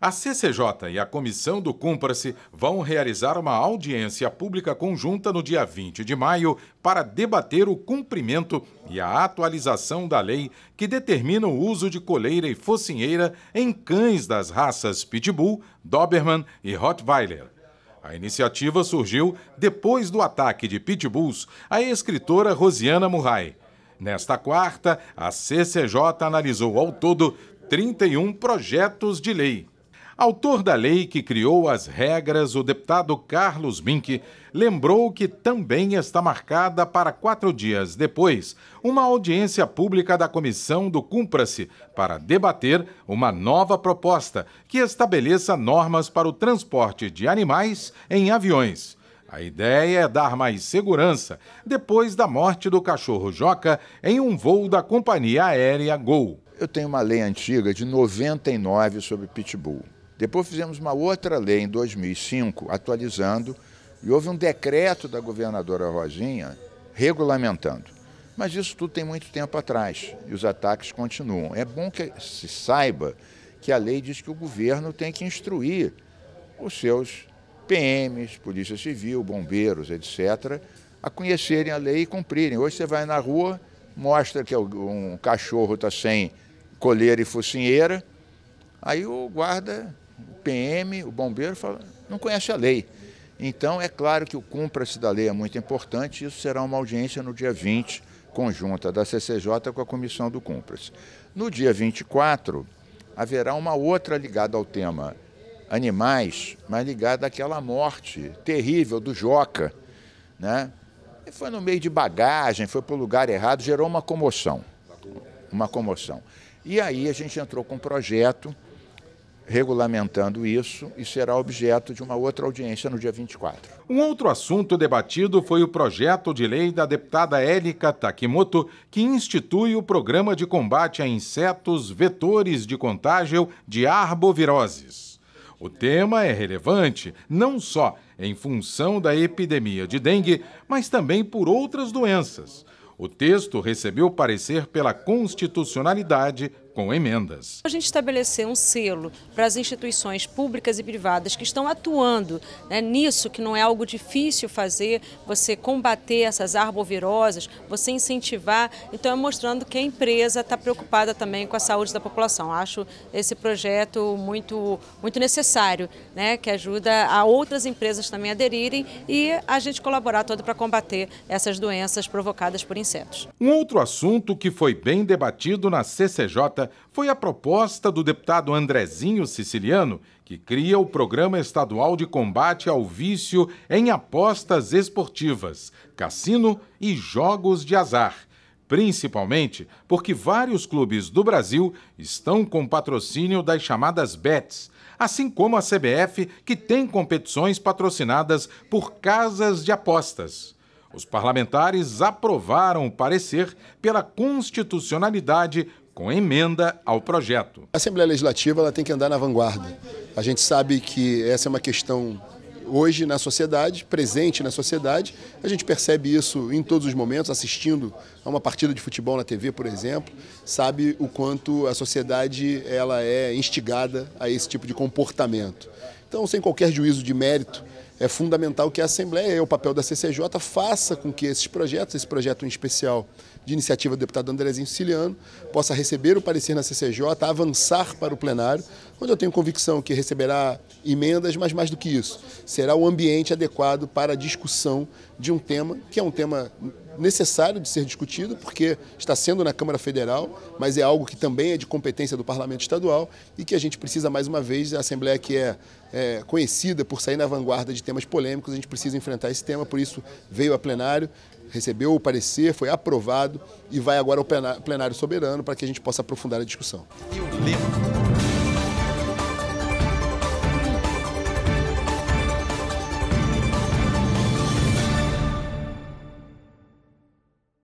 A CCJ e a Comissão do Cúmplice vão realizar uma audiência pública conjunta no dia 20 de maio para debater o cumprimento e a atualização da lei que determina o uso de coleira e focinheira em cães das raças Pitbull, Doberman e Rottweiler. A iniciativa surgiu depois do ataque de Pitbulls à escritora Rosiana Murray. Nesta quarta, a CCJ analisou ao todo 31 projetos de lei. Autor da lei que criou as regras, o deputado Carlos Mink lembrou que também está marcada para quatro dias depois uma audiência pública da comissão do Cumpra-se para debater uma nova proposta que estabeleça normas para o transporte de animais em aviões. A ideia é dar mais segurança depois da morte do cachorro Joca em um voo da companhia aérea Gol. Eu tenho uma lei antiga de 99 sobre pitbull. Depois fizemos uma outra lei em 2005, atualizando, e houve um decreto da governadora Rosinha regulamentando. Mas isso tudo tem muito tempo atrás e os ataques continuam. É bom que se saiba que a lei diz que o governo tem que instruir os seus PMs, Polícia Civil, bombeiros, etc., a conhecerem a lei e cumprirem. Hoje você vai na rua, mostra que é um cachorro está sem coleira e focinheira, aí o guarda o PM, o bombeiro, fala, não conhece a lei. Então, é claro que o cumpra-se da lei é muito importante, isso será uma audiência no dia 20, conjunta da CCJ com a comissão do cumpra-se. No dia 24, haverá uma outra ligada ao tema animais, mas ligada àquela morte terrível do Joca, né? E foi no meio de bagagem, foi para o lugar errado, gerou uma comoção. Uma comoção. E aí a gente entrou com um projeto regulamentando isso e será objeto de uma outra audiência no dia 24. Um outro assunto debatido foi o projeto de lei da deputada Érica Takimoto, que institui o programa de combate a insetos vetores de contágio de arboviroses. O tema é relevante não só em função da epidemia de dengue, mas também por outras doenças. O texto recebeu parecer pela constitucionalidade com emendas. A gente estabeleceu um selo para as instituições públicas e privadas que estão atuando né, nisso, que não é algo difícil fazer, você combater essas arbovirosas, você incentivar. Então, é mostrando que a empresa está preocupada também com a saúde da população. Acho esse projeto muito, muito necessário, né, que ajuda a outras empresas também aderirem e a gente colaborar todo para combater essas doenças provocadas por insetos. Um outro assunto que foi bem debatido na CCJ foi a proposta do deputado Andrezinho Siciliano, que cria o Programa Estadual de Combate ao Vício em Apostas Esportivas, Cassino e Jogos de Azar principalmente porque vários clubes do Brasil estão com patrocínio das chamadas bets, assim como a CBF, que tem competições patrocinadas por casas de apostas. Os parlamentares aprovaram o parecer pela constitucionalidade com emenda ao projeto. A Assembleia Legislativa ela tem que andar na vanguarda. A gente sabe que essa é uma questão hoje na sociedade, presente na sociedade. A gente percebe isso em todos os momentos, assistindo a uma partida de futebol na TV, por exemplo, sabe o quanto a sociedade ela é instigada a esse tipo de comportamento. Então, sem qualquer juízo de mérito, é fundamental que a Assembleia e o papel da CCJ faça com que esses projetos, esse projeto em especial de iniciativa do deputado Andrezinho Siciliano, possa receber o parecer na CCJ, avançar para o plenário, onde eu tenho convicção que receberá emendas, mas mais do que isso, será o ambiente adequado para a discussão de um tema que é um tema necessário de ser discutido, porque está sendo na Câmara Federal, mas é algo que também é de competência do Parlamento Estadual e que a gente precisa, mais uma vez, a Assembleia que é, é conhecida por sair na vanguarda de temas polêmicos, a gente precisa enfrentar esse tema, por isso veio a plenário, recebeu o parecer, foi aprovado e vai agora ao plenário soberano para que a gente possa aprofundar a discussão.